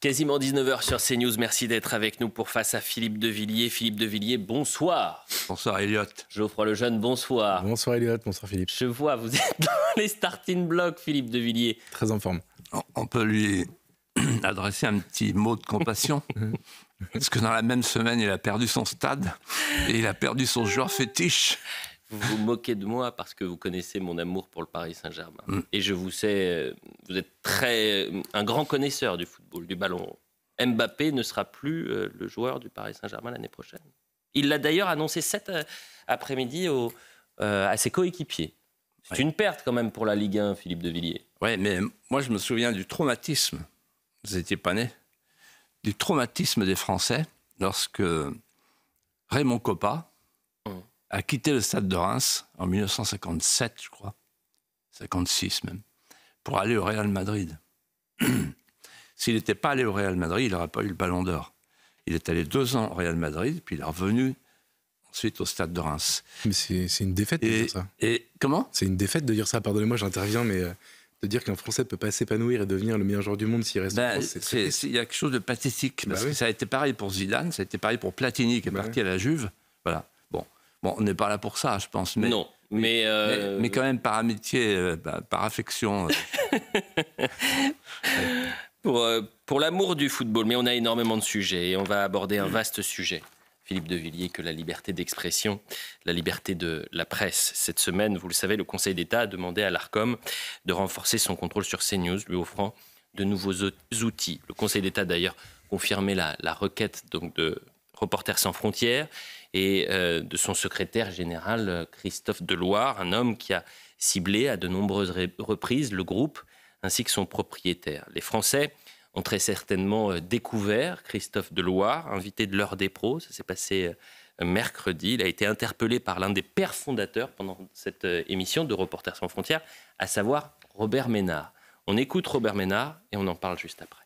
Quasiment 19h sur CNews. Merci d'être avec nous pour Face à Philippe Devilliers. Philippe Devilliers, bonsoir. Bonsoir, Elliot. Geoffroy Lejeune, bonsoir. Bonsoir, Elliot. Bonsoir, Philippe. Je vois, vous êtes dans les starting blocks, Philippe Devilliers. Très en forme. On peut lui adresser un petit mot de compassion. parce que dans la même semaine, il a perdu son stade et il a perdu son joueur fétiche vous vous moquez de moi parce que vous connaissez mon amour pour le Paris Saint-Germain. Mm. Et je vous sais, euh, vous êtes très, euh, un grand connaisseur du football, du ballon. Mbappé ne sera plus euh, le joueur du Paris Saint-Germain l'année prochaine. Il l'a d'ailleurs annoncé cet après-midi à ses coéquipiers. C'est une perte quand même pour la Ligue 1, Philippe de Villiers. Oui, mais moi je me souviens du traumatisme, vous n'étiez pas né, du traumatisme des Français lorsque Raymond Coppa, a quitté le stade de Reims en 1957, je crois, 56 même, pour aller au Real Madrid. S'il n'était pas allé au Real Madrid, il n'aurait pas eu le ballon d'or. Il est allé deux ans au Real Madrid, puis il est revenu ensuite au stade de Reims. Mais c'est une défaite de dire ça. Et comment C'est une défaite de dire ça, pardonnez-moi, j'interviens, mais euh, de dire qu'un Français ne peut pas s'épanouir et devenir le meilleur joueur du monde s'il reste ben, en France. Il y a quelque chose de pathétique, bah parce que ça a été pareil pour Zidane, ça a été pareil pour Platini qui est bah parti à la Juve. Voilà. Bon, on n'est pas là pour ça, je pense. Mais, non. Euh, mais, mais, quand même, par amitié, euh, bah, par affection. Euh. Pour, pour l'amour du football, mais on a énormément de sujets et on va aborder un vaste sujet. Philippe de Villiers, que la liberté d'expression, la liberté de la presse. Cette semaine, vous le savez, le Conseil d'État a demandé à l'ARCOM de renforcer son contrôle sur CNews, lui offrant de nouveaux outils. Le Conseil d'État, d'ailleurs, confirmé la, la requête donc, de Reporters sans frontières et euh, de son secrétaire général euh, Christophe Deloire, un homme qui a ciblé à de nombreuses reprises le groupe ainsi que son propriétaire. Les Français ont très certainement euh, découvert Christophe Deloire, invité de l'heure des pros. Ça s'est passé mercredi. Il a été interpellé par l'un des pères fondateurs pendant cette émission de Reporters sans frontières, à savoir Robert Ménard. On écoute Robert Ménard et on en parle juste après.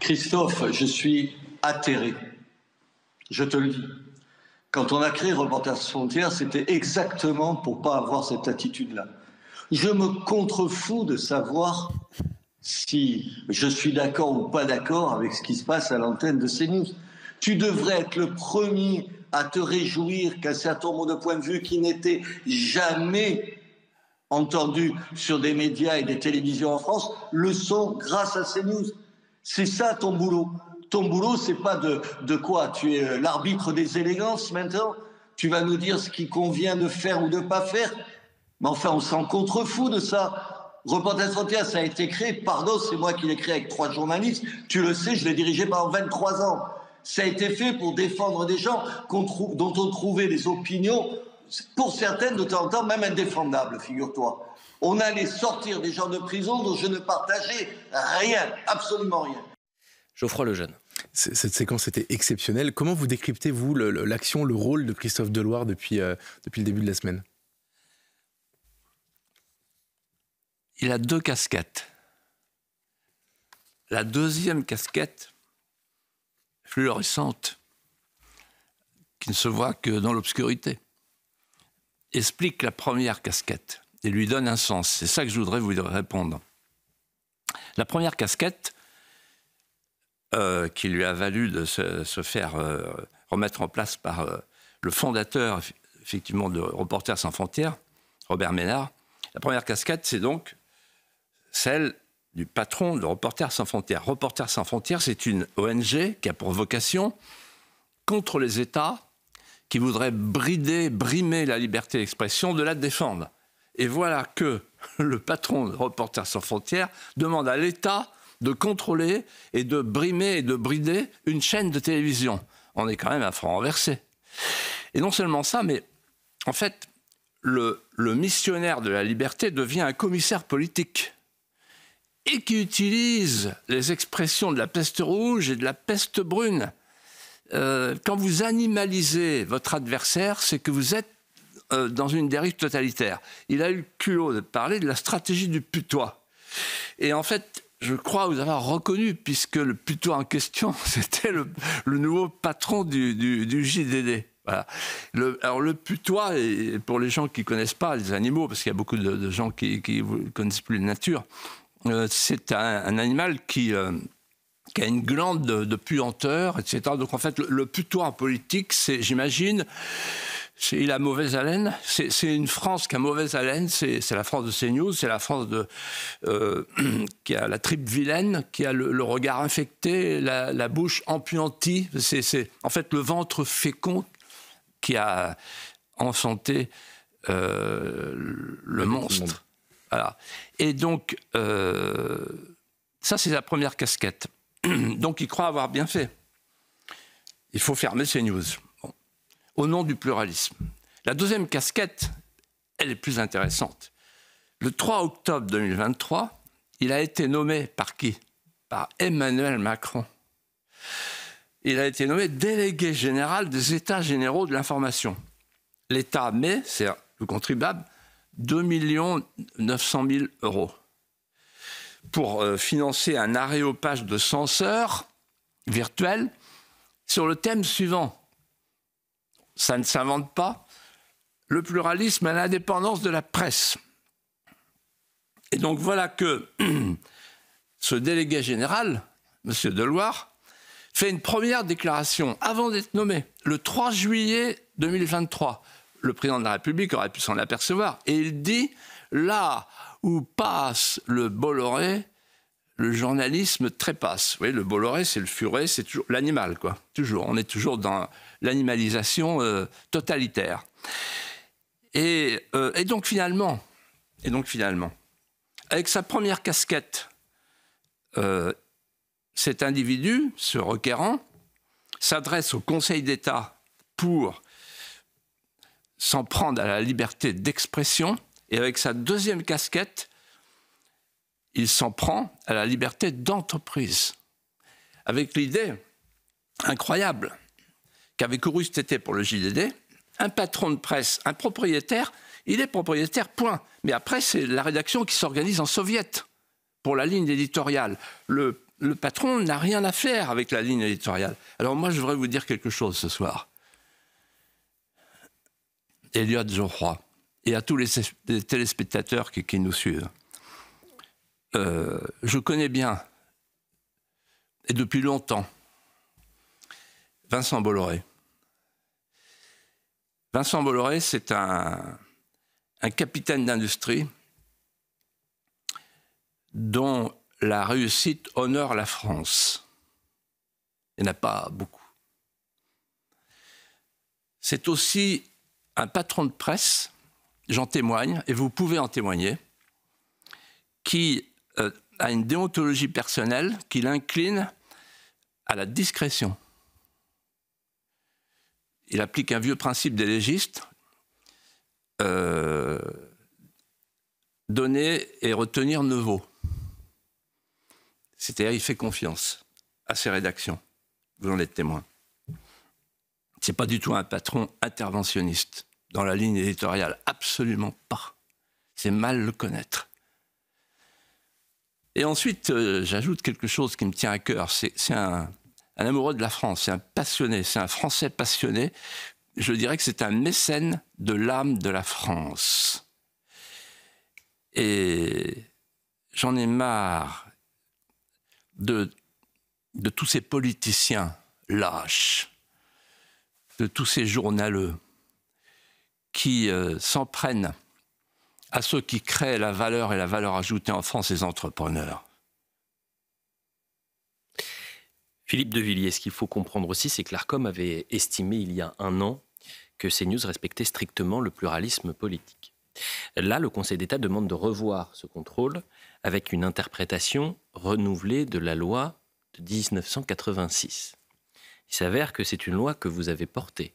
Christophe, je suis atterré je te le dis. Quand on a créé Reporters frontières, c'était exactement pour pas avoir cette attitude-là. Je me contrefous de savoir si je suis d'accord ou pas d'accord avec ce qui se passe à l'antenne de CNews. Tu devrais être le premier à te réjouir qu'un certain nombre de points de vue qui n'étaient jamais entendus sur des médias et des télévisions en France le sont grâce à CNews. C'est ça ton boulot. Ton boulot, c'est pas de, de quoi Tu es euh, l'arbitre des élégances maintenant Tu vas nous dire ce qui convient de faire ou de pas faire Mais enfin, on s'en contrefout de ça. Reportage 31, ça a été créé, pardon, c'est moi qui l'ai créé avec trois journalistes. Tu le sais, je l'ai dirigé pendant 23 ans. Ça a été fait pour défendre des gens dont on trouvait des opinions, pour certaines de temps en temps même indéfendables, figure-toi. On allait sortir des gens de prison dont je ne partageais rien, absolument rien. Geoffroy Lejeune. Cette séquence était exceptionnelle. Comment vous décryptez-vous l'action, le rôle de Christophe Deloire depuis, euh, depuis le début de la semaine Il a deux casquettes. La deuxième casquette, fluorescente, qui ne se voit que dans l'obscurité, explique la première casquette et lui donne un sens. C'est ça que je voudrais vous répondre. La première casquette, euh, qui lui a valu de se, faire euh, remettre en place par euh, le fondateur, effectivement, de Reporters sans frontières, Robert Ménard. La première cascade, c'est donc celle du patron de Reporters sans frontières. Reporters sans frontières, c'est une ONG qui a pour vocation contre les États qui voudraient brider, brimer la liberté d'expression, de la défendre. Et voilà que le patron de Reporters sans frontières demande à l'État de contrôler et de brimer et de brider une chaîne de télévision. On est quand même à franc renversé. Et non seulement ça, mais en fait, le, missionnaire de la liberté devient un commissaire politique et qui utilise les expressions de la peste rouge et de la peste brune. Euh, quand vous animalisez votre adversaire, c'est que vous êtes euh, dans une dérive totalitaire. Il a eu le culot de parler de la stratégie du putois. Et en fait, je crois vous avoir reconnu, puisque le putois en question, c'était le, nouveau patron du, JDD. Le, alors le putois, pour les gens qui ne connaissent pas les animaux, parce qu'il y a beaucoup de, gens qui ne connaissent plus la nature, euh, c'est un, animal euh, qui, a une glande de, puanteur, etc. Donc en fait, le, le putois en politique, c'est, j'imagine, il a mauvaise haleine. C'est une France qui a mauvaise haleine. C'est la France de CNews, c'est la France de, euh, qui a la tripe vilaine, qui a le, regard infecté, la, bouche empuantie. C'est en fait le ventre fécond qui a enfanté euh, le monstre. Et donc, euh, ça, c'est la première casquette. donc, il croit avoir bien fait. Il faut fermer CNews. news au nom du pluralisme. La deuxième casquette, elle est plus intéressante. Le 3 octobre 2023, il a été nommé par qui Par Emmanuel Macron. Il a été nommé délégué général des États généraux de l'information. L'État met, c'est le contribuable, 2 900 000 euros pour euh, financer un aréopage de censeurs virtuels sur le thème suivant ça ne s'invente pas, le pluralisme et l'indépendance de la presse. Et donc voilà que ce délégué général, M. Deloire, fait une première déclaration avant d'être nommé, le 3 juillet 2023. Le président de la République aurait pu s'en apercevoir. Et il dit, là où passe le Bolloré, le journalisme trépasse. Vous voyez, le Bolloré, c'est le furet, c'est toujours l'animal, quoi. Toujours, on est toujours dans l'animalisation euh, totalitaire. Euh, et, donc finalement, et donc finalement, avec sa première casquette, euh, cet individu, ce requérant, s'adresse au Conseil d'État pour s'en prendre à la liberté d'expression, et avec sa deuxième casquette, il s'en prend à la liberté d'entreprise, avec l'idée incroyable Qu'avec couru cet pour le JDD, un patron de presse, un propriétaire, il est propriétaire, point. Mais après, c'est la rédaction qui s'organise en soviet pour la ligne éditoriale. Le, patron n'a rien à faire avec la ligne éditoriale. Alors moi, je voudrais vous dire quelque chose ce soir. Eliot Geoffroy, et à tous les, téléspectateurs qui, nous suivent, euh, je connais bien, et depuis longtemps, Vincent Bolloré. Vincent Bolloré, c'est un, capitaine d'industrie dont la réussite honore la France. Il n'y en a pas beaucoup. C'est aussi un patron de presse, j'en témoigne, et vous pouvez en témoigner, qui euh, a une déontologie personnelle qui l'incline à la discrétion il applique un vieux principe des légistes euh, donner et retenir ne vaut. C'est-à-dire, il fait confiance à ses rédactions. Vous en êtes témoin. n'est pas du tout un patron interventionniste dans la ligne éditoriale, absolument pas. C'est mal le connaître. Et ensuite, euh, j'ajoute quelque chose qui me tient à cœur. C'est un, un amoureux de la France, c'est un passionné, c'est un Français passionné. Je dirais que c'est un mécène de l'âme de la France. Et j'en ai marre de, tous ces politiciens lâches, de tous ces journaleux qui euh, s'en prennent à ceux qui créent la valeur et la valeur ajoutée en France, les entrepreneurs. Philippe de Villiers, ce qu'il faut comprendre aussi, c'est que l'ARCOM avait estimé il y a un an que CNews respectait strictement le pluralisme politique. Là, le Conseil d'État demande de revoir ce contrôle avec une interprétation renouvelée de la loi de 1986. Il s'avère que c'est une loi que vous avez portée.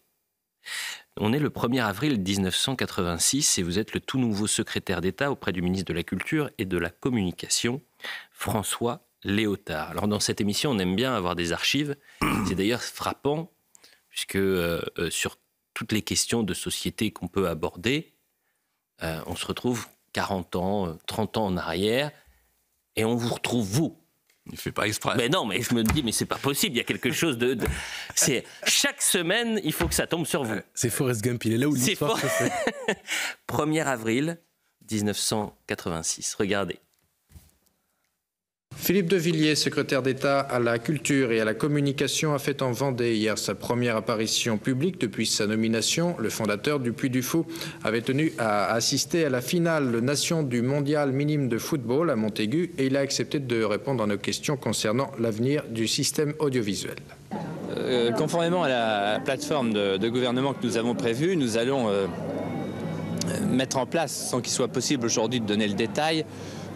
On est le 1er avril 1986 et vous êtes le tout nouveau secrétaire d'État auprès du ministre de la Culture et de la Communication, François Léotard. Alors dans cette émission, on aime bien avoir des archives. C'est d'ailleurs frappant, puisque euh, euh, sur toutes les questions de société qu'on peut aborder, euh, on se retrouve 40 ans, 30 ans en arrière, et on vous retrouve vous. Il fait pas exprès. Mais non, mais je me dis, mais c'est pas possible. Il y a quelque chose de. C'est chaque semaine, il faut que ça tombe sur vous. C'est Forrest Gump. Il est là où l'histoire se 1er avril 1986. Regardez. Philippe de Villiers, secrétaire d'État à la Culture et à la Communication, a fait en Vendée hier sa première apparition publique depuis sa nomination. Le fondateur du Puy du Fou avait tenu à assister à la finale de nation du mondial minime de football à Montaigu et il a accepté de répondre à nos questions concernant l'avenir du système audiovisuel. Euh, conformément à la plateforme de, gouvernement que nous avons prévue, nous allons euh, mettre en place, sans qu'il soit possible aujourd'hui de donner le détail,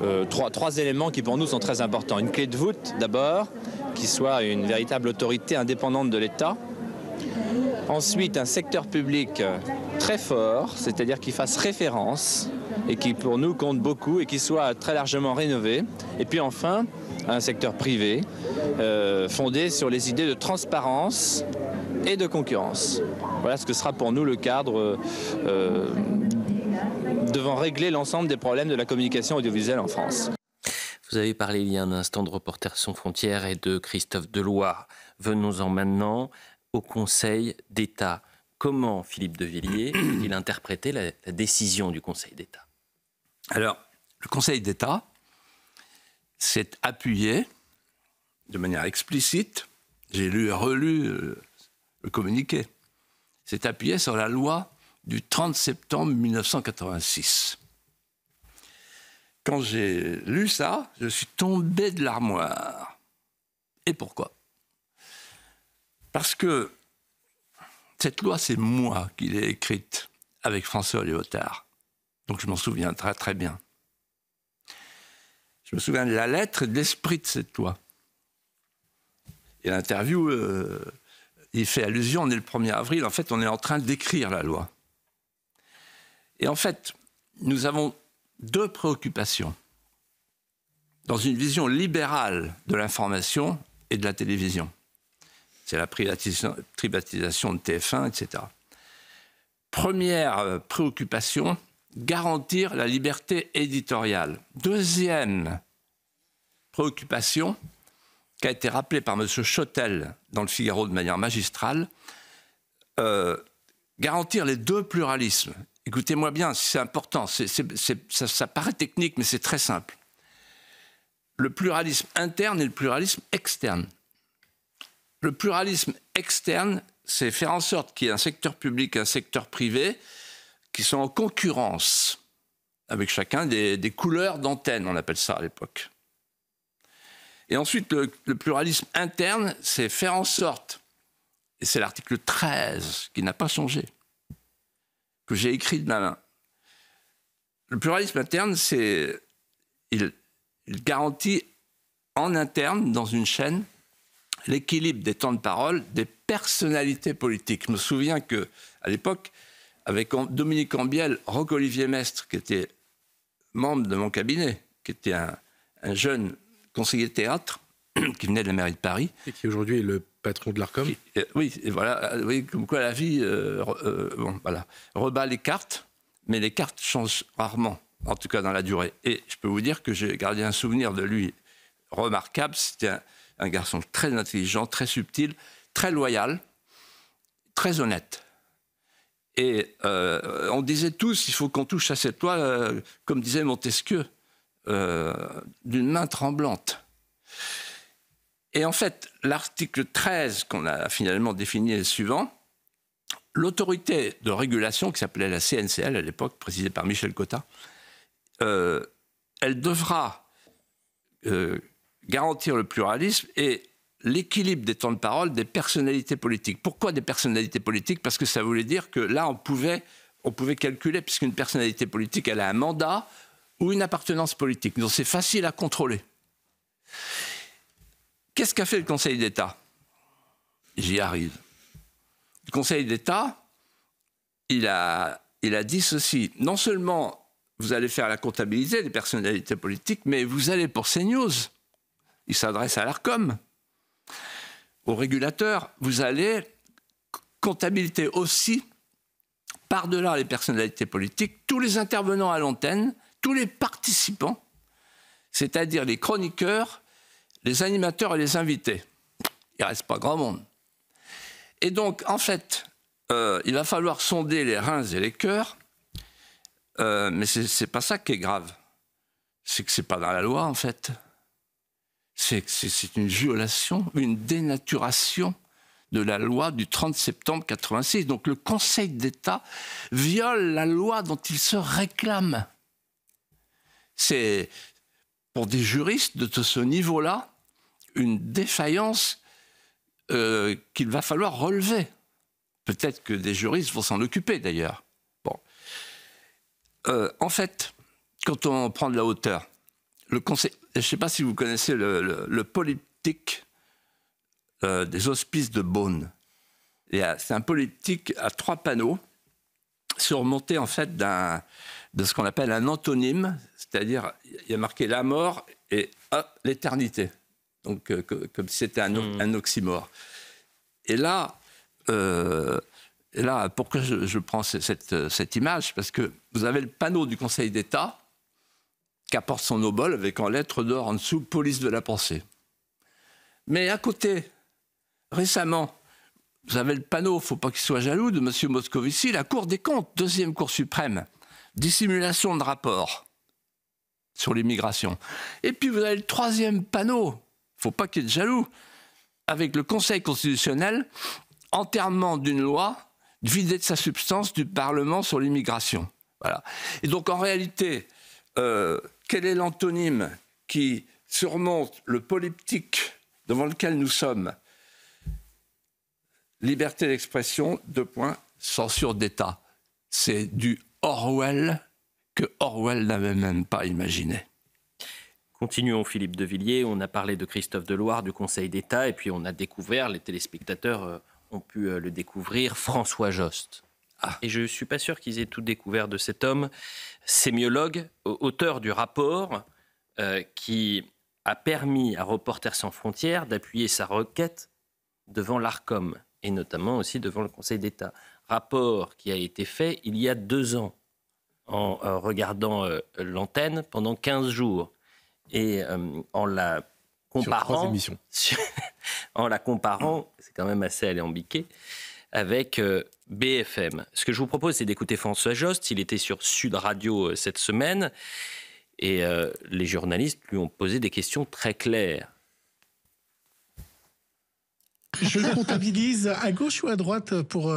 euh, trois, trois, éléments qui pour nous sont très importants. Une clé de voûte d'abord, qui soit une véritable autorité indépendante de l'État. Ensuite, un secteur public très fort, c'est-à-dire qui fasse référence et qui pour nous compte beaucoup et qui soit très largement rénové. Et puis enfin, un secteur privé euh, fondé sur les idées de transparence et de concurrence. Voilà ce que sera pour nous le cadre euh, devant régler l'ensemble des problèmes de la communication audiovisuelle en France. Vous avez parlé il y a un instant de Reporters sans frontières et de Christophe Deloire. Venons-en maintenant au Conseil d'État. Comment Philippe de Villiers a-t-il interprété la, la, décision du Conseil d'État Alors, le Conseil d'État s'est appuyé de manière explicite, j'ai lu et relu euh, le communiqué, s'est appuyé sur la loi du 30 septembre 1986. Quand j'ai lu ça, je suis tombé de l'armoire. Et pourquoi Parce que cette loi, c'est moi qui l'ai écrite avec François Léotard. Donc je m'en souviens très très bien. Je me souviens de la lettre et de l'esprit de cette loi. Et l'interview, euh, il fait allusion, on est le 1er avril, en fait on est en train d'écrire la loi. Et en fait, nous avons deux préoccupations dans une vision libérale de l'information et de la télévision. C'est la privatisation, de TF1, etc. Première euh, préoccupation, garantir la liberté éditoriale. Deuxième préoccupation, qui a été rappelée par M. Chotel dans le Figaro de manière magistrale, euh, garantir les deux pluralismes, Écoutez-moi bien, c'est important. ça, paraît technique, mais c'est très simple. Le pluralisme interne et le pluralisme externe. Le pluralisme externe, c'est faire en sorte qu'il y ait un secteur public et un secteur privé qui sont en concurrence avec chacun des, couleurs d'antenne, on appelle ça à l'époque. Et ensuite, le, le pluralisme interne, c'est faire en sorte, et c'est l'article 13 qui n'a pas changé, que j'ai écrit de ma main. Le pluralisme interne, c'est. Il, garantit en interne, dans une chaîne, l'équilibre des temps de parole des personnalités politiques. Je me souviens que à l'époque, avec Dominique Ambiel, Roque-Olivier Mestre, qui était membre de mon cabinet, qui était un, un jeune conseiller théâtre, qui venait de la mairie de Paris. Et qui aujourd'hui est le patron de l'ARCOM. Euh, oui, et voilà, euh, oui, comme quoi la vie euh, bon, voilà, rebat les cartes, mais les cartes changent rarement, en tout cas dans la durée. Et je peux vous dire que j'ai gardé un souvenir de lui remarquable. C'était un, garçon très intelligent, très subtil, très loyal, très honnête. Et on disait tous, il faut qu'on touche à cette loi, comme disait Montesquieu, d'une main tremblante. Et en fait, l'article 13 qu'on a finalement défini est le suivant. L'autorité de régulation, qui s'appelait la CNCL à l'époque, précisée par Michel Cotta, euh, elle devra euh, garantir le pluralisme et l'équilibre des temps de parole des personnalités politiques. Pourquoi des personnalités politiques Parce que ça voulait dire que là, on pouvait, on pouvait calculer, puisqu'une personnalité politique, elle a un mandat ou une appartenance politique. Donc c'est facile à contrôler. Qu'est-ce qu'a fait le Conseil d'État J'y arrive. Le Conseil d'État, il a, dit ceci. Non seulement vous allez faire la comptabilité des personnalités politiques, mais vous allez pour news, Il s'adresse à l'ARCOM, aux régulateurs. Vous allez comptabiliser aussi, par-delà les personnalités politiques, tous les intervenants à l'antenne, tous les participants, c'est-à-dire les chroniqueurs, les animateurs et les invités. Il ne reste pas grand monde. Et donc, en fait, euh, il va falloir sonder les reins et les cœurs, euh, mais mais n'est pas ça qui est grave. C'est que ce n'est pas dans la loi, en fait. C'est une violation, une dénaturation de la loi du 30 septembre 86. Donc le Conseil d'État viole la loi dont il se réclame. C'est pour des juristes de ce niveau-là, une défaillance euh, qu'il va falloir relever. Peut-être que des juristes vont s'en occuper d'ailleurs. Bon. Euh, en fait, quand on prend de la hauteur, le conseil, je ne sais pas si vous connaissez le, politique euh, des hospices de Beaune. C'est un politique à trois panneaux, surmonté en fait de ce qu'on appelle un antonyme, c'est-à-dire il y a marqué la mort et ah, l'éternité donc euh, comme si c'était un, hmm. oxymore. Et là, euh, là pourquoi je, je prends euh, cette, image Parce que vous avez le panneau du Conseil d'État qui apporte son obol avec en lettres d'or en dessous police de la pensée. Mais à côté, récemment, vous avez le panneau, faut pas qu'il soit jaloux, de M. Moscovici, la Cour des comptes, deuxième Cour suprême, dissimulation de rapports sur l'immigration. Et puis vous avez le troisième panneau, faut pas qu'il y ait de jaloux. Avec le Conseil constitutionnel, enterrement d'une loi vidée de sa substance du Parlement sur l'immigration. Voilà. Et donc en réalité, euh, quel est l'antonyme qui surmonte le polyptique devant lequel nous sommes Liberté d'expression, deux points, censure d'État. C'est du Orwell que Orwell n'avait même pas imaginé. Continuons, Philippe de Villiers. On a parlé de Christophe Deloire, du Conseil d'État, et puis on a découvert, les téléspectateurs euh, ont pu euh, le découvrir, François Jost. Ah. Et je ne suis pas sûr qu'ils aient tout découvert de cet homme, sémiologue, auteur du rapport euh, qui a permis à Reporters sans frontières d'appuyer sa requête devant l'ARCOM et notamment aussi devant le Conseil d'État. Rapport qui a été fait il y a deux ans en regardant l'antenne pendant 15 jours. Et euh, en la comparant, en la comparant, c'est quand même assez alambiqué, avec euh, BFM. Ce que je vous propose, c'est d'écouter François Jost. Il était sur Sud Radio euh, cette semaine et les journalistes lui ont posé des questions très claires. Je comptabilise à gauche ou à droite pour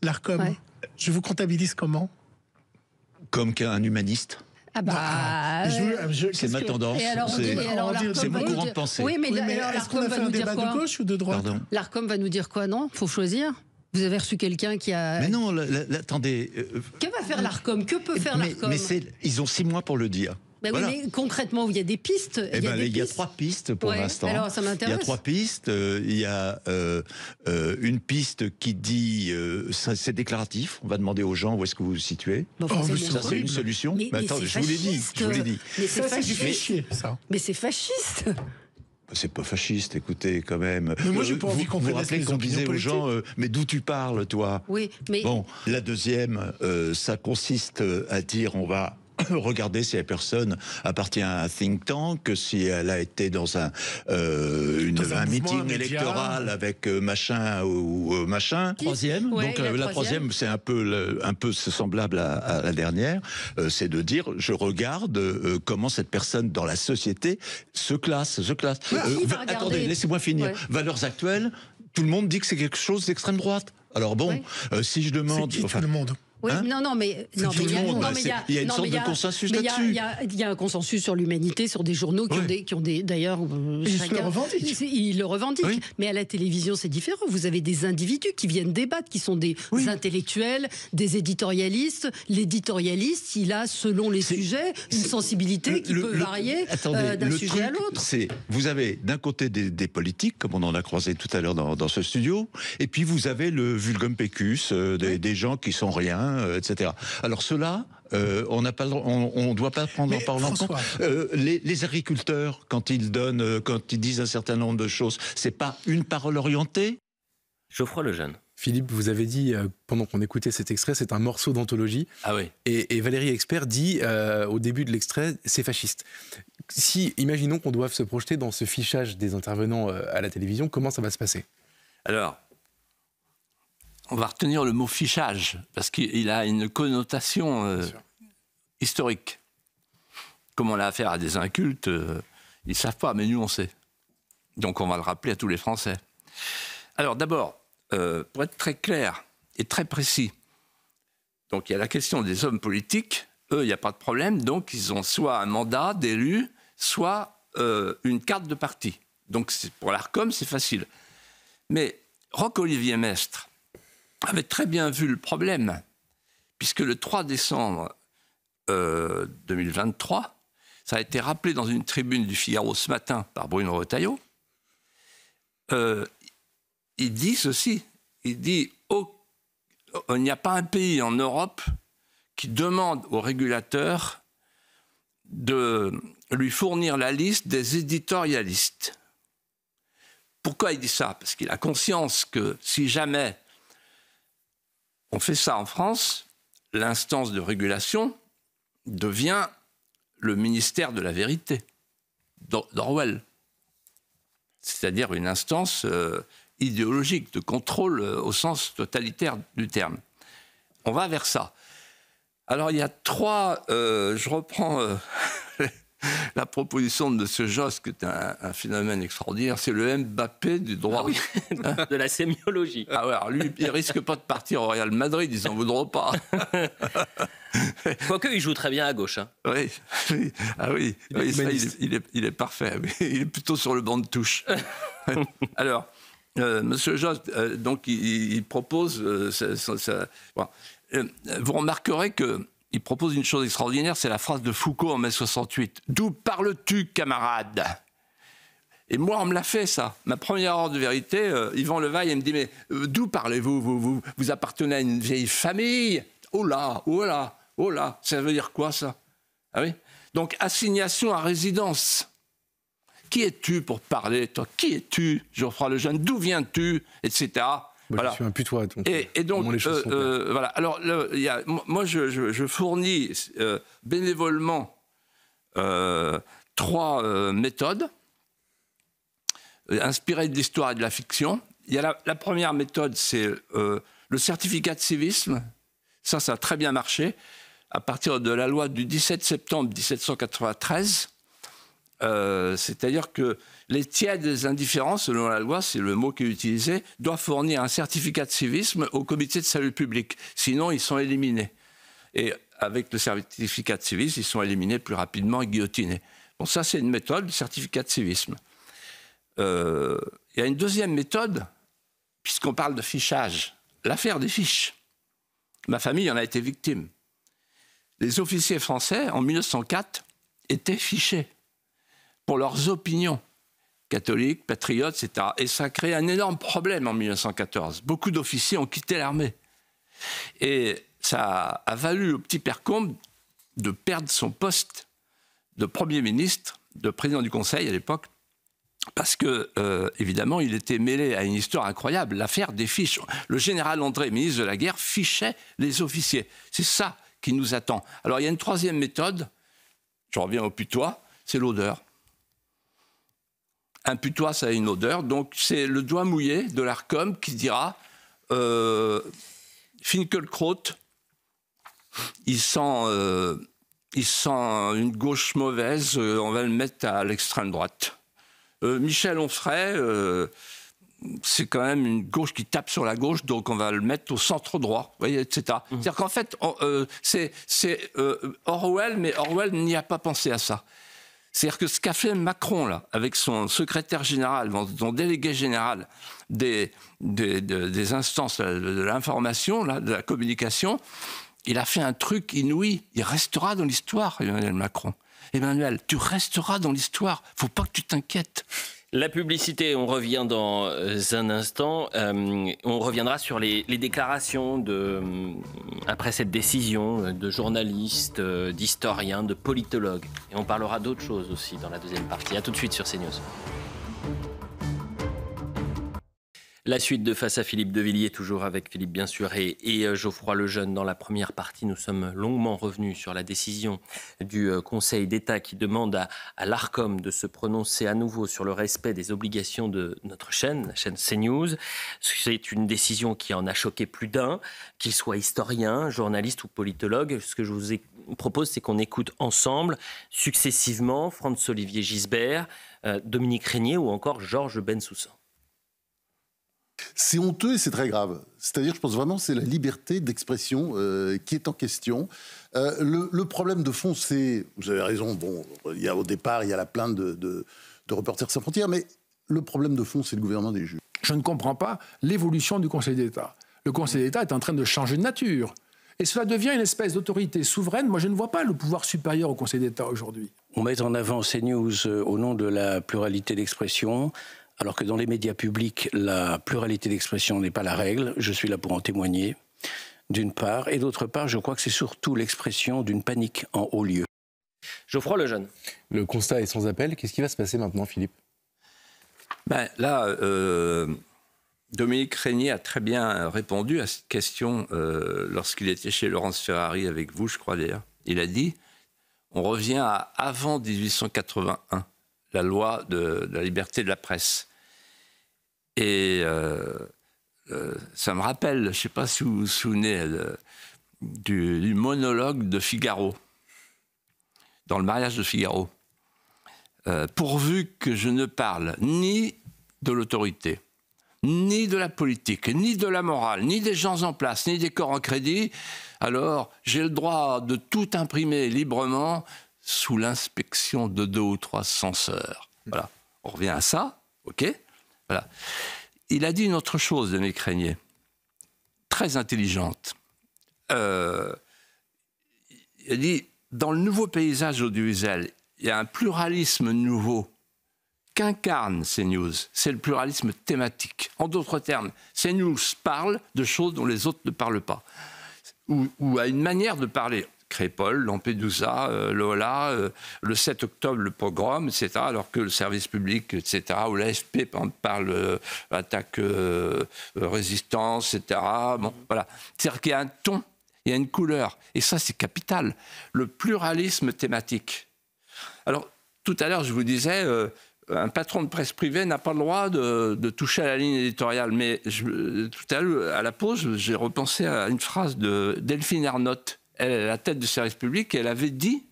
l'ARCOM Je vous comptabilise comment Comme qu'un humaniste. Ah bah, ah, c'est ma tendance. C'est mon courant de pensée. Oui, mais, est-ce qu'on a fait un débat de gauche ou de droite L'Arcom va nous dire quoi Non, faut choisir. Vous avez reçu quelqu'un qui a. Mais non, attendez. Euh, euh, que va faire l'Arcom Que peut faire l'Arcom Mais ils ont six mois pour le dire. Bah mais concrètement, il y a des pistes. il y, eh a ben, trois pistes pour l'instant. Alors, ça m'intéresse. Il y a trois pistes. Euh, il y a euh, euh, une piste qui dit c'est déclaratif. On va demander aux gens où est-ce que vous vous situez. Oh, ça, c'est une solution. Mais, attends, je vous l'ai dit. Je vous l'ai dit. Mais c'est fasciste. Mais c'est fasciste. Bah, c'est pas fasciste, écoutez, quand même. Mais moi, j'ai pas envie qu'on vous, vous qu'on disait aux gens, mais d'où tu parles, toi Oui, mais. Bon, la deuxième, ça consiste à dire on va Regardez si la personne appartient à un think tank, si elle a été dans un, euh, meeting électoral avec euh, machin ou euh, machin. Troisième. Donc la, troisième, c'est un peu un peu semblable à, la dernière. c'est de dire, je regarde comment cette personne dans la société se classe, se classe. attendez, laissez-moi finir. Valeurs actuelles. Tout le monde dit que c'est quelque chose d'extrême droite. Alors bon, si je demande, qui, tout le monde oui, hein non, non, mais il y a, une sorte de consensus là-dessus. Il, y, a un consensus sur l'humanité, sur des journaux qui ont des, qui d'ailleurs, euh, ils le revendiquent. Mais à la télévision, c'est différent. Vous avez des individus qui viennent débattre, qui sont des intellectuels, des éditorialistes. L'éditorialiste, il a, selon les sujets, une sensibilité qui peut varier euh, d'un sujet à l'autre. C'est, vous avez d'un côté des, politiques, comme on en a croisé tout à l'heure dans, ce studio, et puis vous avez le vulgum pecus, euh, des, des gens qui sont rien euh, etc. Alors cela, euh, on ne doit pas prendre en parlant euh, les, agriculteurs, quand ils donnent, quand ils disent un certain nombre de choses, c'est pas une parole orientée. Je le jeune. Philippe, vous avez dit, pendant qu'on écoutait cet extrait, c'est un morceau d'anthologie. Ah oui. Et, Valérie Expert dit au début de l'extrait, c'est fasciste. Si, imaginons qu'on doive se projeter dans ce fichage des intervenants à la télévision, comment ça va se passer Alors, on va retenir le mot fichage, parce qu'il a une connotation euh, historique. Comme on a affaire à des incultes, euh, ils ne savent pas, mais nous, on sait. Donc on va le rappeler à tous les Français. Alors d'abord, euh, pour être très clair et très précis, donc il y a la question des hommes politiques. Eux, il n'y a pas de problème. Donc ils ont soit un mandat d'élu, soit une carte de parti. Donc pour l'ARCOM, c'est facile. Mais Roque-Olivier Mestre, avait très bien vu le problème, puisque le 3 décembre 2023, euh, ça a été rappelé dans une tribune du Figaro ce matin par Bruno Retailleau, euh, il dit ceci, il dit oh, il n'y a pas un pays en Europe qui demande au régulateur de lui fournir la liste des éditorialistes. Pourquoi il dit ça Parce qu'il a conscience que si jamais on fait ça en France, l'instance de régulation devient le ministère de la vérité d'Orwell, c'est-à-dire une instance euh, idéologique de contrôle euh, au sens totalitaire du terme. On va vers ça. Alors il y a trois, euh, je reprends la proposition de M. Jost, qui est un, phénomène extraordinaire, c'est le Mbappé du droit. Ah hein de la sémiologie. Ah ouais, alors lui, il risque pas de partir au Real Madrid, ils n'en voudront pas. Quoique, il joue très bien à gauche. Hein. Oui, ah oui, il, est, il, est, parfait. Il est plutôt sur le banc de touche. alors, euh, M. Monsieur donc, il, propose. Euh, euh, vous remarquerez que il propose une chose extraordinaire, c'est la phrase de Foucault en mai 68. D'où parles-tu, camarade et moi, on me l'a fait, ça. Ma première heure de vérité, euh, Yvan Levaille, il me dit Mais euh, d'où parlez-vous vous, vous, appartenez à une vieille famille Oh là, oh là, oh là Ça veut dire quoi, ça Ah oui Donc, assignation à résidence. Qui es-tu pour parler, toi Qui es-tu, le Lejeune D'où viens-tu Etc. Je suis un putois, donc, et, et, donc, euh, euh, voilà. Alors, moi, je, fournis euh, bénévolement trois méthodes inspirées de l'histoire et de la fiction. Il y a la première méthode, c'est le certificat de civisme. Ça, ça a très bien marché. À partir de la loi du 17 septembre 1793, c'est-à-dire que les tièdes indifférents, selon la loi, c'est le mot qui est utilisé, doivent fournir un certificat de civisme au comité de salut public. Sinon, ils sont éliminés. Et avec le certificat de civisme, ils sont éliminés plus rapidement et guillotinés. Bon, ça, c'est une méthode, le certificat de civisme. Euh, il y a une deuxième méthode, puisqu'on parle de fichage, l'affaire des fiches. Ma famille en a été victime. Les officiers français, en 1904, étaient fichés pour leurs opinions catholique, patriote, etc. Et ça a créé un énorme problème en 1914. Beaucoup d'officiers ont quitté l'armée. Et ça a valu au petit Percombe de perdre son poste de Premier ministre, de président du Conseil à l'époque, parce que, euh, évidemment, il était mêlé à une histoire incroyable, l'affaire des fiches. Le général André, ministre de la guerre, fichait les officiers. C'est ça qui nous attend. Alors, il y a une troisième méthode, je reviens au putois, c'est l'odeur un putois, ça a une odeur. Donc, c'est le doigt mouillé de l'ARCOM qui dira euh, Finkelkraut, il sent, euh, il sent une gauche mauvaise, euh, on va le mettre à l'extrême droite. Euh, Michel Onfray, c'est quand même une gauche qui tape sur la gauche, donc on va le mettre au centre droit, etc. Mmh. C'est-à-dire qu'en fait, c'est Orwell, mais Orwell n'y a pas pensé à ça. C'est-à-dire que ce qu'a fait Macron, là, avec son secrétaire général, son délégué général des, des, instances euh, de l'information, de la communication, il a fait un truc inouï. Il restera dans l'histoire, Emmanuel Macron. Emmanuel, tu resteras dans l'histoire. Faut pas que tu t'inquiètes. La publicité, on revient dans euh, un instant. Euh, on reviendra sur les, déclarations de, euh, après cette décision de journalistes, d'historiens, de politologues. Et on parlera d'autres choses aussi dans la deuxième partie. A tout de suite sur CNews. La suite de Face à Philippe de toujours avec Philippe bien sûr et, euh, Geoffroy Lejeune. Dans la première partie, nous sommes longuement revenus sur la décision du euh, Conseil d'État qui demande à, l'ARCOM de se prononcer à nouveau sur le respect des obligations de notre chaîne, la chaîne CNews. C'est une décision qui en a choqué plus d'un, qu'il soit historien, journaliste ou politologue. Ce que je vous propose, c'est qu'on écoute ensemble, successivement, Franz-Olivier Gisbert, euh, Dominique Régnier ou encore Georges Bensoussan. C'est honteux et c'est très grave. C'est-à-dire, je pense vraiment, c'est la liberté d'expression euh, qui est en question. Euh, le, problème de fond, c'est, vous avez raison, bon, il y a, au départ, il y a la plainte de, de, de Reporters sans frontières, mais le problème de fond, c'est le gouvernement des juges. Je ne comprends pas l'évolution du Conseil d'État. Le Conseil d'État est en train de changer de nature. Et cela devient une espèce d'autorité souveraine. Moi, je ne vois pas le pouvoir supérieur au Conseil d'État aujourd'hui. On met en avant ces news euh, au nom de la pluralité d'expression, alors que dans les médias publics, la pluralité d'expression n'est pas la règle. Je suis là pour en témoigner, d'une part. Et d'autre part, je crois que c'est surtout l'expression d'une panique en haut lieu. Geoffroy Lejeune. Le constat est sans appel. Qu'est-ce qui va se passer maintenant, Philippe ben, Là, euh, Dominique Régnier a très bien répondu à cette question euh, lorsqu'il était chez Laurence Ferrari avec vous, je crois d'ailleurs. Il a dit on revient à avant 1881, la loi de la liberté de la presse. Et euh, euh, ça me rappelle, je ne sais pas si vous vous souvenez euh, du, monologue de Figaro, dans le mariage de Figaro. pourvu que je ne parle ni de l'autorité, ni de la politique, ni de la morale, ni des gens en place, ni des corps en crédit, alors j'ai le droit de tout imprimer librement sous l'inspection de deux ou trois censeurs. Voilà, on revient à ça, ok il a dit une autre chose, Denis Craigné, très intelligente. Euh, il a dit dans le nouveau paysage audiovisuel, il y a un pluralisme nouveau qu'incarne news. C'est le pluralisme thématique. En d'autres termes, news parle de choses dont les autres ne parlent pas, ou à une manière de parler. Crépol, Lampedusa, euh, Lola, euh, le 7 octobre, le pogrom, etc., alors que le service public, etc., ou l'AFP parle attaque euh, résistance, etc. Bon, voilà. C'est-à-dire qu'il y a un ton, il y a une couleur. Et ça, c'est capital. Le pluralisme thématique. Alors, tout à l'heure, je vous disais un patron de presse privée n'a pas le droit de, toucher à la ligne éditoriale. Mais tout à l'heure, à la pause, j'ai repensé à une phrase de Delphine Arnott, elle est la tête du service public, et elle avait dit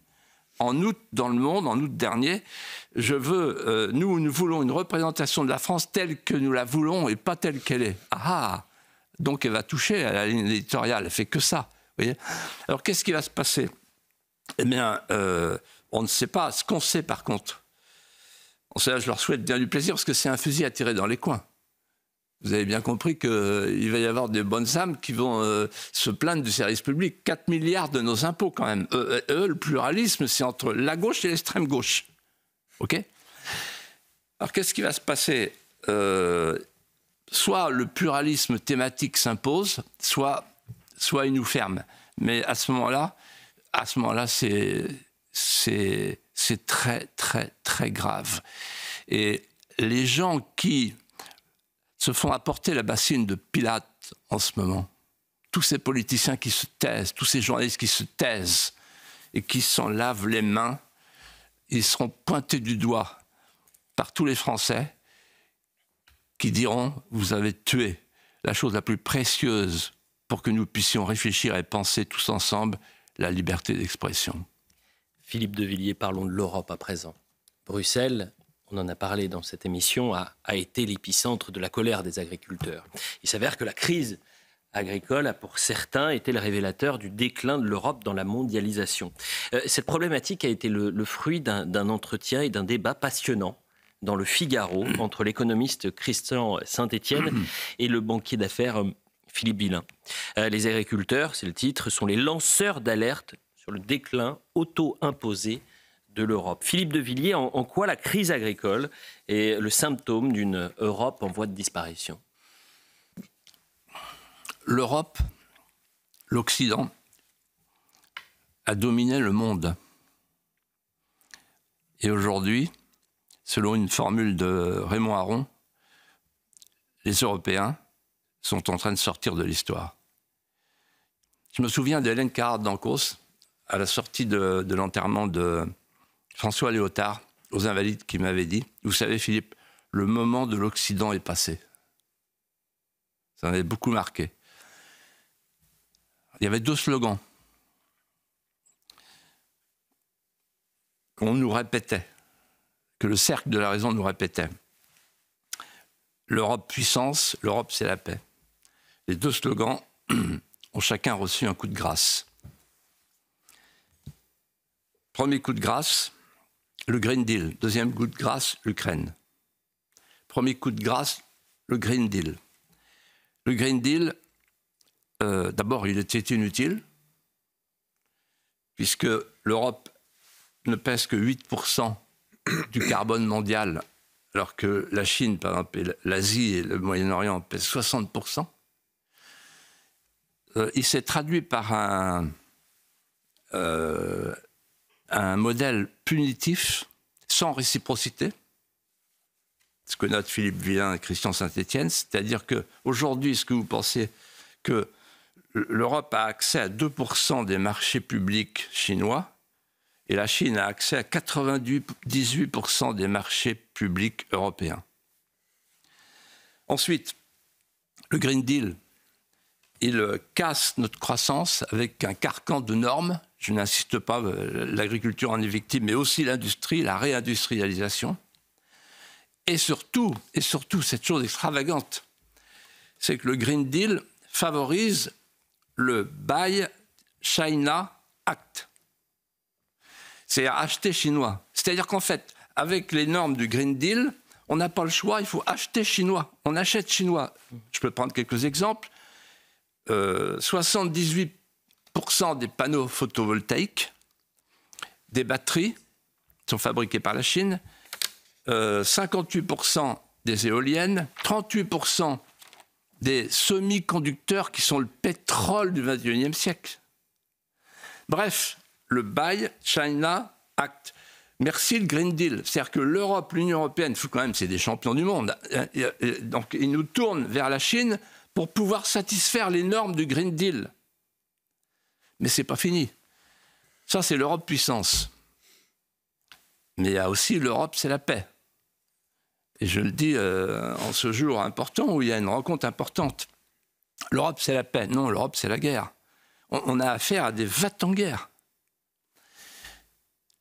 en août dans le monde, en août dernier, je veux, euh, nous, nous voulons une représentation de la France telle que nous la voulons et pas telle qu'elle est. Ah, ah Donc elle va toucher à la ligne éditoriale, elle fait que ça. Alors qu'est-ce qui va se passer Eh bien, euh, on ne sait pas. Ce qu'on sait par contre, on sait, je leur souhaite bien du plaisir parce que c'est un fusil à tirer dans les coins. Vous avez bien compris qu'il euh, va y avoir des bonnes âmes qui vont euh, se plaindre du service public. 4 milliards de nos impôts, quand même. Euh, eux, le pluralisme, c'est entre la gauche et l'extrême gauche. OK Alors, qu'est-ce qui va se passer Soit le pluralisme thématique s'impose, soit, soit il nous ferme. Mais à ce moment-là, à ce moment-là, c'est, c'est, c'est très, très, très grave. Et les gens qui se font apporter la bassine de Pilate en ce moment. Tous ces politiciens qui se taisent, tous ces journalistes qui se taisent et qui s'en lavent les mains, ils seront pointés du doigt par tous les Français qui diront Vous avez tué la chose la plus précieuse pour que nous puissions réfléchir et penser tous ensemble la liberté d'expression. Philippe de Villiers, parlons de l'Europe à présent. Bruxelles on en a parlé dans cette émission, a, été l'épicentre de la colère des agriculteurs. Il s'avère que la crise agricole a pour certains été le révélateur du déclin de l'Europe dans la mondialisation. Euh, cette problématique a été le, fruit d'un entretien et d'un débat passionnant dans le Figaro entre l'économiste Christian Saint-Étienne et le banquier d'affaires euh, Philippe Bilin. Euh, les agriculteurs, c'est le titre, sont les lanceurs d'alerte sur le déclin auto-imposé de l'Europe. Philippe de Villiers, en, quoi la crise agricole est le symptôme d'une Europe en voie de disparition L'Europe, l'Occident, a dominé le monde. Et aujourd'hui, selon une formule de Raymond Aron, les Européens sont en train de sortir de l'histoire. Je me souviens d'Hélène Carrard d'Ancos, à la sortie de l'enterrement de, François Léotard aux Invalides qui m'avait dit Vous savez, Philippe, le moment de l'Occident est passé. Ça m'avait beaucoup marqué. Il y avait deux slogans qu'on nous répétait, que le cercle de la raison nous répétait. L'Europe puissance, l'Europe c'est la paix. Les deux slogans ont chacun reçu un coup de grâce. Premier coup de grâce, le Green Deal. Deuxième coup de grâce, l'Ukraine. Premier coup de grâce, le Green Deal. Le Green Deal, euh, d'abord, il était inutile, puisque l'Europe ne pèse que 8% du carbone mondial, alors que la Chine, par exemple, l'Asie et le Moyen-Orient pèsent 60%. Euh, il s'est traduit par un, euh, un modèle punitif sans réciprocité, ce que notent Philippe Villain et Christian Saint-Étienne, c'est-à-dire que aujourd'hui, est-ce que vous pensez que l'Europe a accès à 2% des marchés publics chinois et la Chine a accès à 98% des marchés publics européens Ensuite, le Green Deal, il casse notre croissance avec un carcan de normes je n'insiste pas, euh, l'agriculture en est victime, mais aussi l'industrie, la réindustrialisation. Et surtout, et surtout, cette chose extravagante, c'est que le Green Deal favorise le Buy China Act. C'est à acheter chinois. C'est-à-dire qu'en fait, avec les normes du Green Deal, on n'a pas le choix, il faut acheter chinois. On achète chinois. Je peux prendre quelques exemples. 78 euh, des panneaux photovoltaïques, des batteries sont fabriqués par la Chine, 58% euh, des éoliennes, 38% des semi-conducteurs qui sont le pétrole du 21e siècle. Bref, le Buy China Act. Merci le Green Deal. C'est-à-dire que l'Europe, l'Union européenne, quand même, c'est des champions du monde. Hein, donc, ils nous tournent vers la Chine pour pouvoir satisfaire les normes du Green Deal. Mais c'est pas fini. Ça, c'est l'Europe puissance. Mais il y a aussi l'Europe, c'est la paix. Et je le dis euh, en ce jour important où il y a une rencontre importante. L'Europe, c'est la paix. Non, l'Europe, c'est la guerre. On, a affaire à des vates en guerre.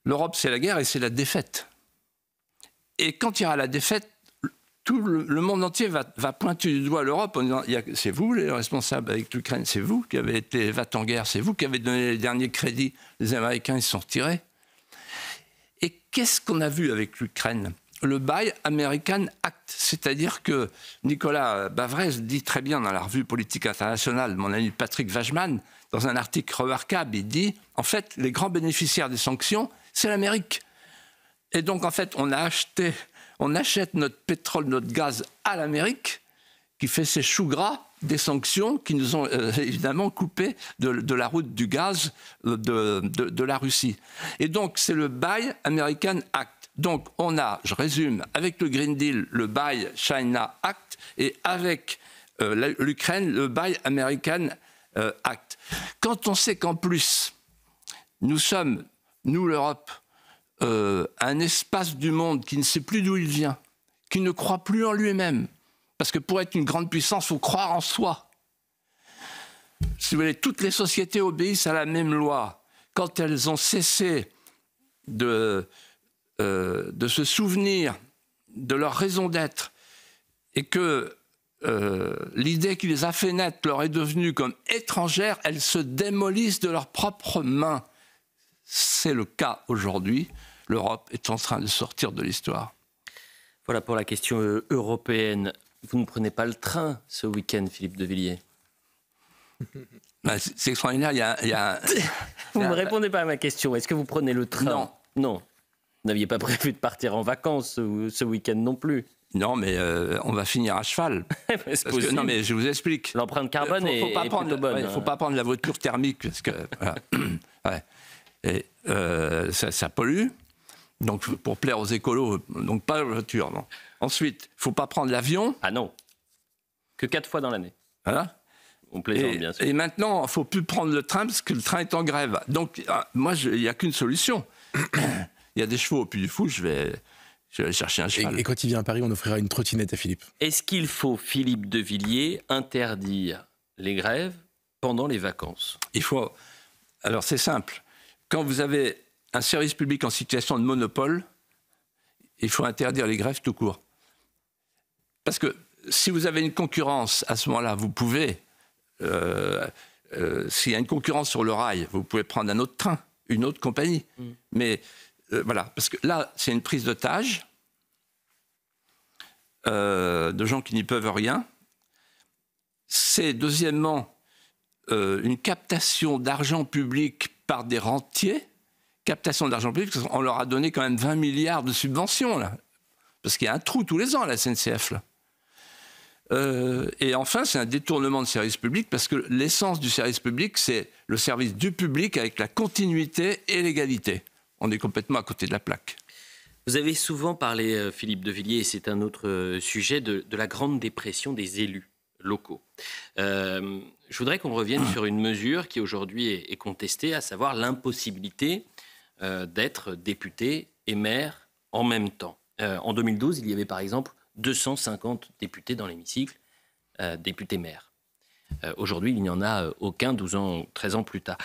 L'Europe, c'est la guerre et c'est la défaite. Et quand il y aura la défaite, tout le, monde entier va, pointer du doigt l'Europe en disant c'est vous les responsables avec l'Ukraine, c'est vous qui avez été va en guerre, c'est vous qui avez donné les derniers crédits. Les Américains, ils sont retirés. Et qu'est-ce qu'on a vu avec l'Ukraine le Buy American Act, c'est-à-dire que Nicolas Bavrez dit très bien dans la revue Politique internationale, mon ami Patrick Vajman dans un article remarquable, il dit en fait, les grands bénéficiaires des sanctions, c'est l'Amérique. Et donc, en fait, on a acheté on achète notre pétrole, notre gaz à l'Amérique, qui fait ses choux gras des sanctions qui nous ont euh, évidemment coupé de, la route du gaz de, la Russie. Et donc, c'est le Buy American Act. Donc, on a, je résume, avec le Green Deal, le Buy China Act, et avec euh, l'Ukraine, le Buy American euh, Act. Quand on sait qu'en plus, nous sommes, nous l'Europe, euh, un espace du monde qui ne sait plus d'où il vient, qui ne croit plus en lui-même. Parce que pour être une grande puissance, il faut croire en soi. Si vous voulez, toutes les sociétés obéissent à la même loi. Quand elles ont cessé de, euh, se souvenir de leur raison d'être et que euh, l'idée qui les a fait naître leur est devenue comme étrangère, elles se démolissent de leurs propres mains. C'est le cas aujourd'hui l'Europe est en train de sortir de l'histoire. Voilà pour la question euh, européenne. Vous ne prenez pas le train ce week-end, Philippe de Villiers bah, C'est extraordinaire. Il y a, vous ne me répondez pas à ma question. Est-ce que vous prenez le train Non. Non. Vous n'aviez pas prévu de partir en vacances ce week-end non plus. Non, mais euh, on va finir à cheval. non, mais je vous explique. L'empreinte carbone Il euh, ne faut, pas prendre la voiture thermique parce que Et, ça, pollue. Donc, pour plaire aux écolos, donc pas la voiture. Non. Ensuite, faut pas prendre l'avion. Ah non. Que quatre fois dans l'année. Voilà. On plaisante, et, bien sûr. Et maintenant, faut plus prendre le train parce que le train est en grève. Donc, euh, moi, il n'y a qu'une solution. Il y a des chevaux au du Fou, je vais, je chercher un cheval. Et, et, quand il vient à Paris, on offrira une trottinette à Philippe. Est-ce qu'il faut, Philippe de Villiers, interdire les grèves pendant les vacances Il faut. Alors, c'est simple. Quand vous avez un service public en situation de monopole, il faut interdire les grèves tout court. Parce que si vous avez une concurrence à ce moment-là, vous pouvez, euh, euh, s'il y a une concurrence sur le rail, vous pouvez prendre un autre train, une autre compagnie. Mm. Mais euh, voilà, parce que là, c'est une prise d'otage de gens qui n'y peuvent rien. C'est deuxièmement une captation d'argent public par des rentiers captation de l'argent public, on leur a donné quand même 20 milliards de subventions, là. Parce qu'il y a un trou tous les ans à la SNCF, là. Euh, et enfin, c'est un détournement de service public parce que l'essence du service public, c'est le service du public avec la continuité et l'égalité. On est complètement à côté de la plaque. Vous avez souvent parlé, euh, Philippe de Villiers, et c'est un autre euh, sujet, de, la grande dépression des élus locaux. je voudrais qu'on revienne sur une mesure qui aujourd'hui est, est contestée, à savoir l'impossibilité euh, d'être député et maire en même temps. Euh, en 2012, il y avait par exemple 250 députés dans l'hémicycle, euh, députés-maires. Aujourd'hui, il n'y en a aucun 12 ans, 13 ans plus tard.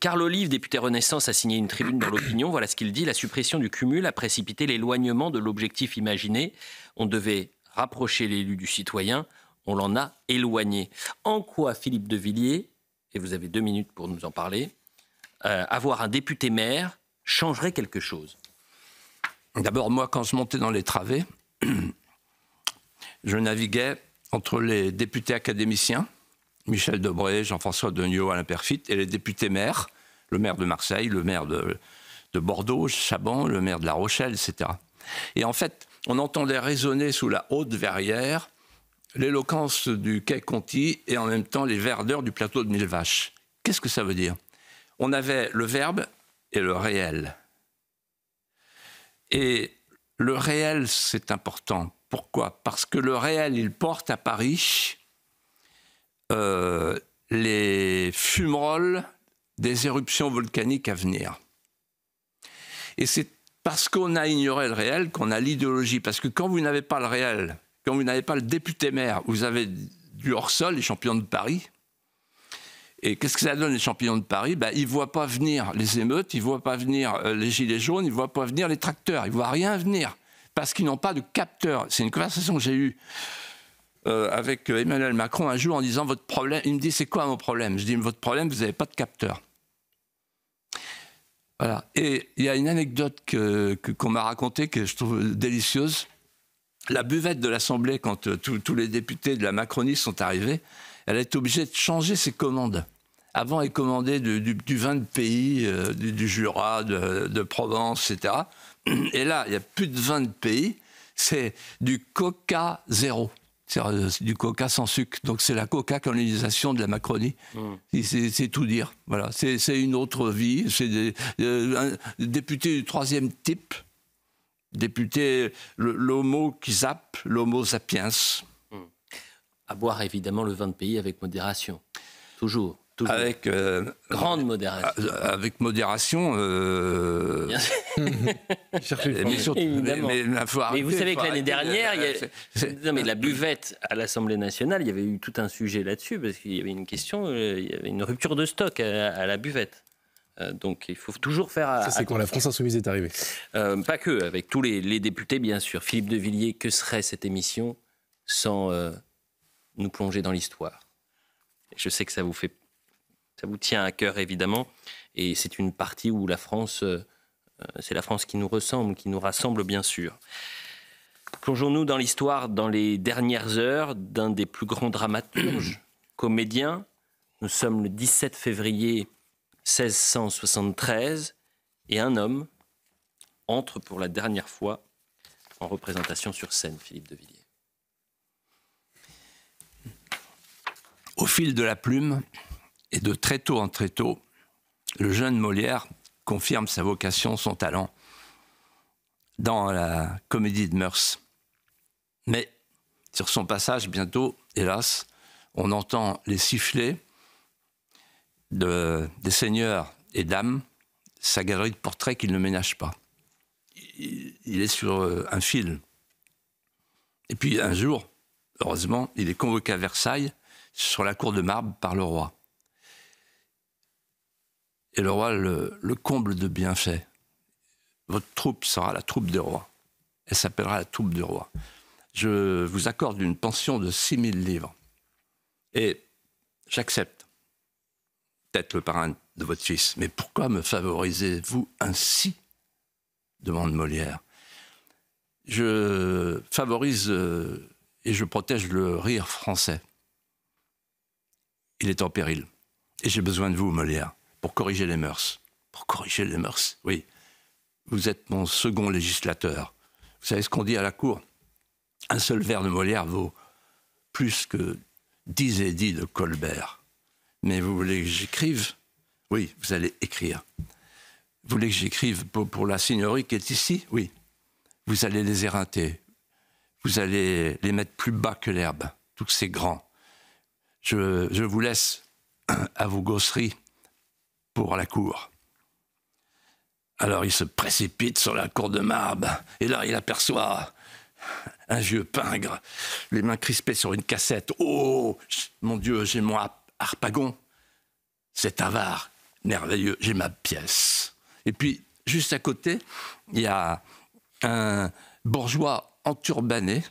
Carl Olive, député Renaissance, a signé une tribune dans l'opinion. Voilà ce qu'il dit. La suppression du cumul a précipité l'éloignement de l'objectif imaginé. On devait rapprocher l'élu du citoyen. On l'en a éloigné. En quoi Philippe de Villiers, et vous avez deux minutes pour nous en parler, avoir un député maire changerait quelque chose D'abord, moi, quand je montais dans les travées, je naviguais entre les députés académiciens, Michel Debré, Jean-François Degnaud, Alain Perfit, et les députés maires, le maire de Marseille, le maire de, Bordeaux, Chaban, le maire de La Rochelle, etc. Et en fait, on entendait résonner sous la haute verrière l'éloquence du quai Conti et en même temps les verdeurs du plateau de Millevaches. Qu'est-ce que ça veut dire On avait le verbe et le réel. Et le réel, c'est important. Pourquoi Parce que le réel, il porte à Paris euh, les fumerolles des éruptions volcaniques à venir. Et c'est parce qu'on a ignoré le réel qu'on a l'idéologie. Parce que quand vous n'avez pas le réel, quand vous n'avez pas le député-maire, vous avez du hors-sol, les champions de Paris, et qu'est-ce que ça donne les champignons de Paris ben, Ils ne voient pas venir les émeutes, ils ne voient pas venir euh, les gilets jaunes, ils ne voient pas venir les tracteurs, ils ne voient rien venir parce qu'ils n'ont pas de capteur. C'est une conversation que j'ai eue euh, avec euh, Emmanuel Macron un jour en disant votre problème. Il me dit c'est quoi mon problème Je dis votre problème, vous n'avez pas de capteur. Voilà. Et il y a une anecdote qu'on m'a racontée que je trouve délicieuse. La buvette de l'Assemblée, quand tous les députés de la Macronie sont arrivés, elle est obligée de changer ses commandes. Avant, elle commandait du, du, vin de pays, euh, du, Jura, de, Provence, etc. Et là, il n'y a plus de vin de pays, c'est du Coca zéro. C'est euh, du Coca sans sucre. Donc c'est la Coca colonisation de la Macronie. Hmm. C'est tout dire. Voilà. C'est une autre vie. C'est des, euh, député du troisième type, député l'homo qui zappe, l'homo sapiens à boire évidemment le vin de pays avec modération. Toujours. toujours. Avec euh, grande modération. Euh, euh, avec modération. mais, surtout, mais, mais vous savez que l'année dernière, Non, mais la buvette à l'Assemblée nationale, il y avait eu tout un sujet là-dessus parce qu'il y avait une question, il y avait une rupture de stock à, la buvette. Donc il faut toujours faire. Ça, c'est quand la France Insoumise est arrivée. pas que, avec tous les, les, députés, bien sûr. Philippe de Villiers, que serait cette émission sans nous plonger dans l'histoire. Je sais que ça vous fait, ça vous tient à cœur évidemment, et c'est une partie où la France, euh, euh, c'est la France qui nous ressemble, qui nous rassemble bien sûr. Plongeons-nous dans l'histoire dans les dernières heures d'un des plus grands dramaturges, comédiens. Nous sommes le 17 février 1673 et un homme entre pour la dernière fois en représentation sur scène, Philippe de Villiers. Au fil de la plume, et de très tôt en très tôt, le jeune Molière confirme sa vocation, son talent, dans la comédie de mœurs. Mais sur son passage, bientôt, hélas, on entend les sifflets des seigneurs et dames, sa galerie de portraits qu'il ne ménage pas. il est sur euh, un fil. Et puis un jour, heureusement, il est convoqué à Versailles sur la cour de marbre par le roi. Et le roi le, comble de bienfaits. Votre troupe sera la troupe du roi. Elle s'appellera la troupe du roi. Je vous accorde une pension de 6000 livres. Et j'accepte d'être le parrain de votre fils, mais pourquoi me favorisez-vous ainsi demande Molière. Je favorise euh, et je protège le rire français il est en péril. Et j'ai besoin de vous, Molière, pour corriger les mœurs. Pour corriger les mœurs, oui. Vous êtes mon second législateur. Vous savez ce qu'on dit à la Cour Un seul vers de Molière vaut plus que dix édits de Colbert. Mais vous voulez que j'écrive Oui, vous allez écrire. Vous voulez que j'écrive pour, la signorie qui est ici Oui. Vous allez les éreinter. Vous allez les mettre plus bas que l'herbe, tous ces grands. Je, vous laisse à vos gosseries pour la cour. Alors il se précipite sur la cour de marbre, et là il aperçoit un vieux pingre, les mains crispées sur une cassette. Oh mon Dieu, j'ai mon harpagon. cet avare, merveilleux, j'ai ma pièce. Et puis, juste à côté, il y a un bourgeois enturbané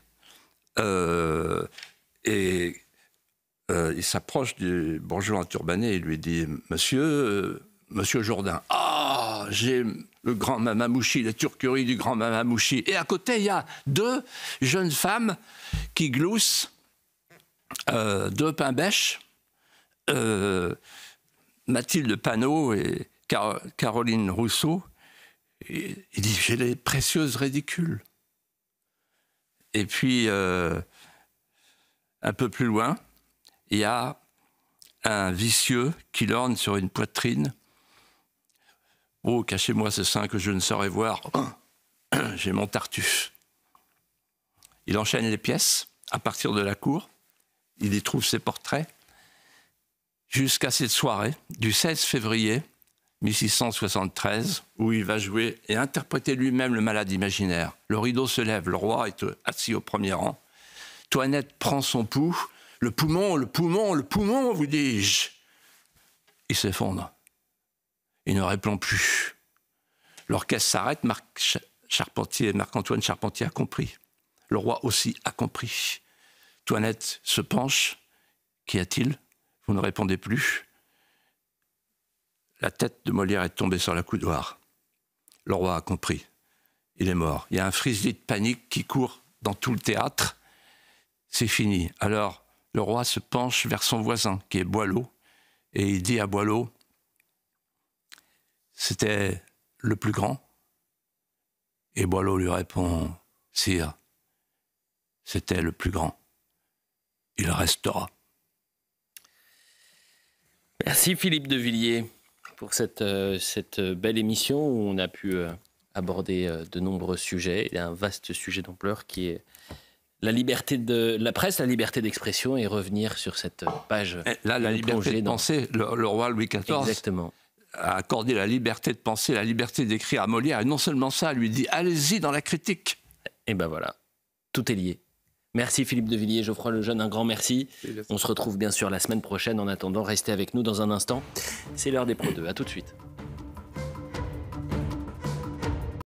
euh, et euh, il s'approche du bourgeois turbanet et lui dit Monsieur, euh, Monsieur Jourdain, ah, j'ai le grand Mamamouchi, la turquerie du grand Mamamouchi. Et à côté, il y a deux jeunes femmes qui gloussent euh, deux pains bêches, Mathilde Panot et Caroline Rousseau. il dit J'ai les précieuses ridicules. Et puis, un peu plus loin, il y a un vicieux qui lorne sur une poitrine. Oh, cachez-moi ce sein que je ne saurais voir. J'ai mon tartuffe. Il enchaîne les pièces à partir de la cour. Il y trouve ses portraits jusqu'à cette soirée du 16 février 1673, où il va jouer et interpréter lui-même le malade imaginaire. Le rideau se lève, le roi est assis au premier rang. Toinette prend son pouls le poumon, le poumon, le poumon, vous dis-je. Il s'effondre. Il ne répond plus. L'orchestre s'arrête, Marc Charpentier, Marc-Antoine Charpentier a compris. Le roi aussi a compris. Toinette se penche. Qu'y a-t-il Vous ne répondez plus. La tête de Molière est tombée sur la coudoir. Le roi a compris. Il est mort. Il y a un frisbee de panique qui court dans tout le théâtre. C'est fini. Alors, le roi se penche vers son voisin, qui est Boileau, et il dit à Boileau, c'était le plus grand. Et Boileau lui répond, Sire, c'était le plus grand. Il restera. Merci Philippe de Villiers pour cette, euh, cette euh, belle émission où on a pu euh, aborder de nombreux sujets. Il un vaste sujet d'ampleur qui est la liberté de la presse, la liberté d'expression et revenir sur cette page. Eh, là, la liberté de penser, le, roi Louis XIV Exactement. a accordé la liberté de penser, la liberté d'écrire à Molière. Et non seulement ça, lui dit allez-y dans la critique. Et eh ben voilà, tout est lié. Merci Philippe de Villiers, Geoffroy Lejeune, un grand merci. On se retrouve bien sûr la semaine prochaine. En attendant, restez avec nous dans un instant. C'est l'heure des Pro 2. À tout de suite.